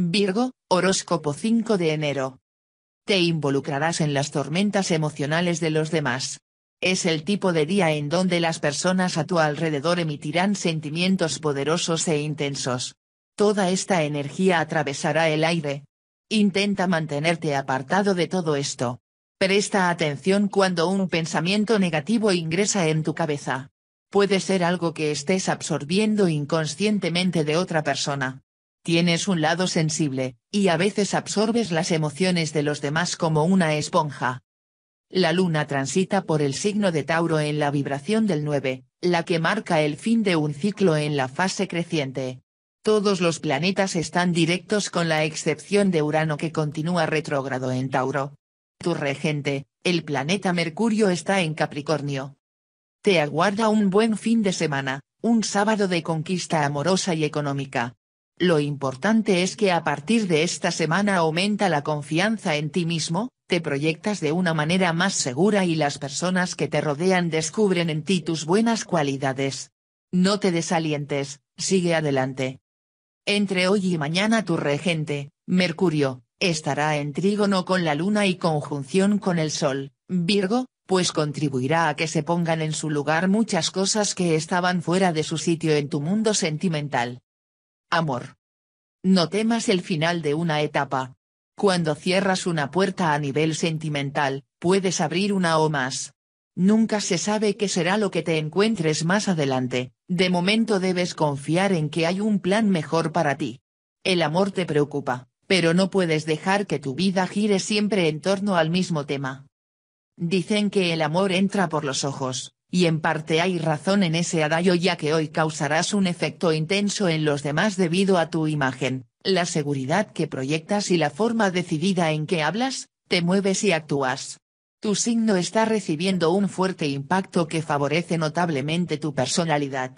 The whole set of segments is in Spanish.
Virgo, horóscopo 5 de enero. Te involucrarás en las tormentas emocionales de los demás. Es el tipo de día en donde las personas a tu alrededor emitirán sentimientos poderosos e intensos. Toda esta energía atravesará el aire. Intenta mantenerte apartado de todo esto. Presta atención cuando un pensamiento negativo ingresa en tu cabeza. Puede ser algo que estés absorbiendo inconscientemente de otra persona. Tienes un lado sensible, y a veces absorbes las emociones de los demás como una esponja. La luna transita por el signo de Tauro en la vibración del 9, la que marca el fin de un ciclo en la fase creciente. Todos los planetas están directos con la excepción de Urano que continúa retrógrado en Tauro. Tu regente, el planeta Mercurio está en Capricornio. Te aguarda un buen fin de semana, un sábado de conquista amorosa y económica, lo importante es que a partir de esta semana aumenta la confianza en ti mismo, te proyectas de una manera más segura y las personas que te rodean descubren en ti tus buenas cualidades. No te desalientes, sigue adelante. Entre hoy y mañana tu regente, Mercurio, estará en trígono con la luna y conjunción con el sol, Virgo, pues contribuirá a que se pongan en su lugar muchas cosas que estaban fuera de su sitio en tu mundo sentimental. Amor. No temas el final de una etapa. Cuando cierras una puerta a nivel sentimental, puedes abrir una o más. Nunca se sabe qué será lo que te encuentres más adelante, de momento debes confiar en que hay un plan mejor para ti. El amor te preocupa, pero no puedes dejar que tu vida gire siempre en torno al mismo tema. Dicen que el amor entra por los ojos, y en parte hay razón en ese adayo ya que hoy causarás un efecto intenso en los demás debido a tu imagen, la seguridad que proyectas y la forma decidida en que hablas, te mueves y actúas. Tu signo está recibiendo un fuerte impacto que favorece notablemente tu personalidad.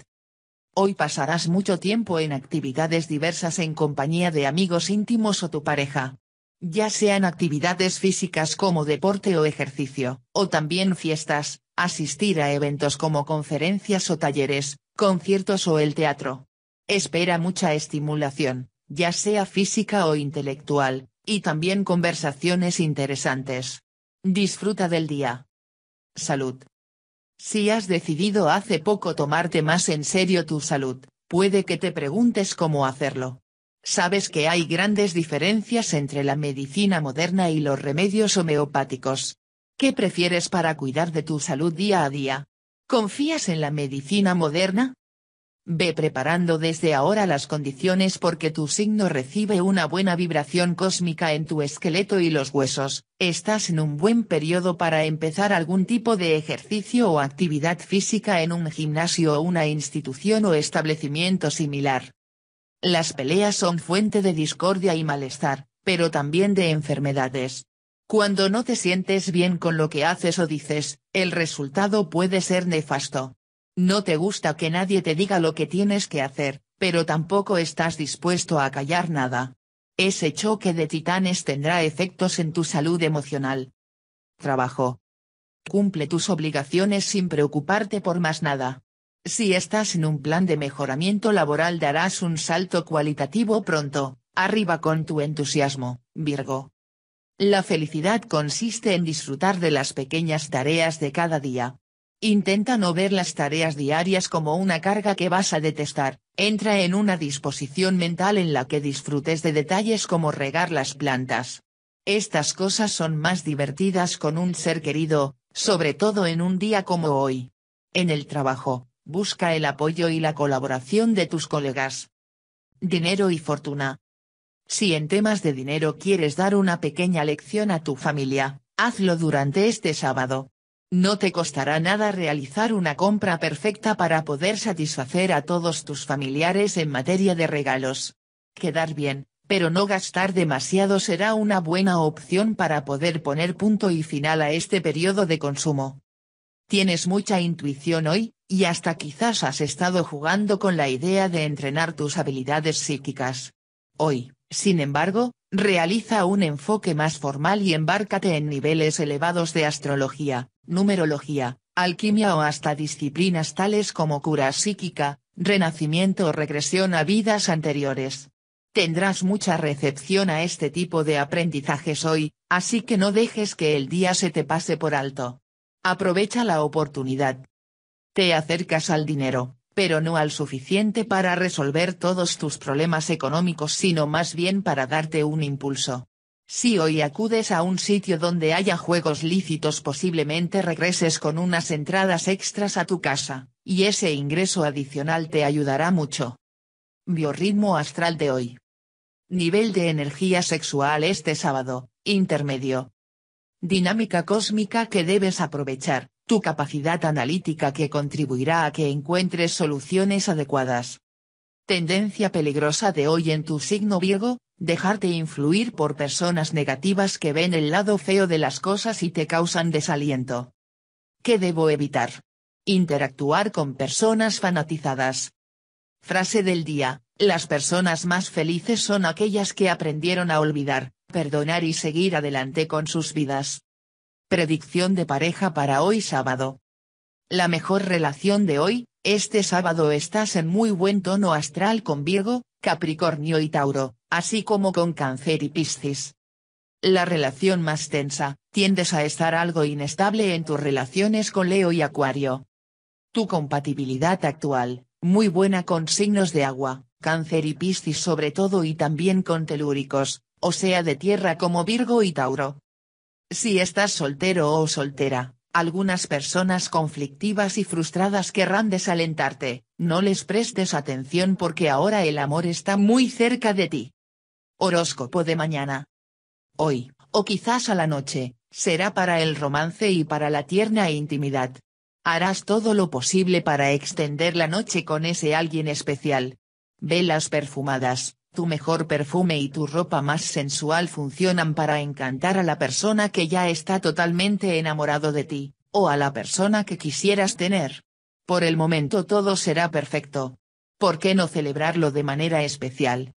Hoy pasarás mucho tiempo en actividades diversas en compañía de amigos íntimos o tu pareja. Ya sean actividades físicas como deporte o ejercicio, o también fiestas, asistir a eventos como conferencias o talleres, conciertos o el teatro. Espera mucha estimulación, ya sea física o intelectual, y también conversaciones interesantes. Disfruta del día. Salud. Si has decidido hace poco tomarte más en serio tu salud, puede que te preguntes cómo hacerlo. Sabes que hay grandes diferencias entre la medicina moderna y los remedios homeopáticos, ¿Qué prefieres para cuidar de tu salud día a día? ¿Confías en la medicina moderna? Ve preparando desde ahora las condiciones porque tu signo recibe una buena vibración cósmica en tu esqueleto y los huesos, estás en un buen periodo para empezar algún tipo de ejercicio o actividad física en un gimnasio o una institución o establecimiento similar. Las peleas son fuente de discordia y malestar, pero también de enfermedades. Cuando no te sientes bien con lo que haces o dices, el resultado puede ser nefasto. No te gusta que nadie te diga lo que tienes que hacer, pero tampoco estás dispuesto a callar nada. Ese choque de titanes tendrá efectos en tu salud emocional. Trabajo. Cumple tus obligaciones sin preocuparte por más nada. Si estás en un plan de mejoramiento laboral darás un salto cualitativo pronto, arriba con tu entusiasmo, Virgo. La felicidad consiste en disfrutar de las pequeñas tareas de cada día. Intenta no ver las tareas diarias como una carga que vas a detestar, entra en una disposición mental en la que disfrutes de detalles como regar las plantas. Estas cosas son más divertidas con un ser querido, sobre todo en un día como hoy. En el trabajo, busca el apoyo y la colaboración de tus colegas. Dinero y fortuna, si en temas de dinero quieres dar una pequeña lección a tu familia, hazlo durante este sábado. No te costará nada realizar una compra perfecta para poder satisfacer a todos tus familiares en materia de regalos. Quedar bien, pero no gastar demasiado será una buena opción para poder poner punto y final a este periodo de consumo. Tienes mucha intuición hoy, y hasta quizás has estado jugando con la idea de entrenar tus habilidades psíquicas. Hoy, sin embargo, realiza un enfoque más formal y embárcate en niveles elevados de astrología, numerología, alquimia o hasta disciplinas tales como cura psíquica, renacimiento o regresión a vidas anteriores. Tendrás mucha recepción a este tipo de aprendizajes hoy, así que no dejes que el día se te pase por alto. Aprovecha la oportunidad. Te acercas al dinero pero no al suficiente para resolver todos tus problemas económicos sino más bien para darte un impulso. Si hoy acudes a un sitio donde haya juegos lícitos posiblemente regreses con unas entradas extras a tu casa, y ese ingreso adicional te ayudará mucho. Biorritmo astral de hoy. Nivel de energía sexual este sábado, intermedio. Dinámica cósmica que debes aprovechar, tu capacidad analítica que contribuirá a que encuentres soluciones adecuadas. Tendencia peligrosa de hoy en tu signo Virgo, dejarte influir por personas negativas que ven el lado feo de las cosas y te causan desaliento. ¿Qué debo evitar? Interactuar con personas fanatizadas. Frase del día, las personas más felices son aquellas que aprendieron a olvidar, perdonar y seguir adelante con sus vidas. Predicción de pareja para hoy sábado. La mejor relación de hoy, este sábado estás en muy buen tono astral con Virgo, Capricornio y Tauro, así como con Cáncer y Piscis. La relación más tensa, tiendes a estar algo inestable en tus relaciones con Leo y Acuario. Tu compatibilidad actual, muy buena con signos de agua, Cáncer y Piscis sobre todo y también con telúricos, o sea de tierra como Virgo y Tauro. Si estás soltero o soltera, algunas personas conflictivas y frustradas querrán desalentarte, no les prestes atención porque ahora el amor está muy cerca de ti. Horóscopo de mañana. Hoy, o quizás a la noche, será para el romance y para la tierna intimidad. Harás todo lo posible para extender la noche con ese alguien especial. Velas perfumadas, tu mejor perfume y tu ropa más sensual funcionan para encantar a la persona que ya está totalmente enamorado de ti, o a la persona que quisieras tener. Por el momento todo será perfecto. ¿Por qué no celebrarlo de manera especial,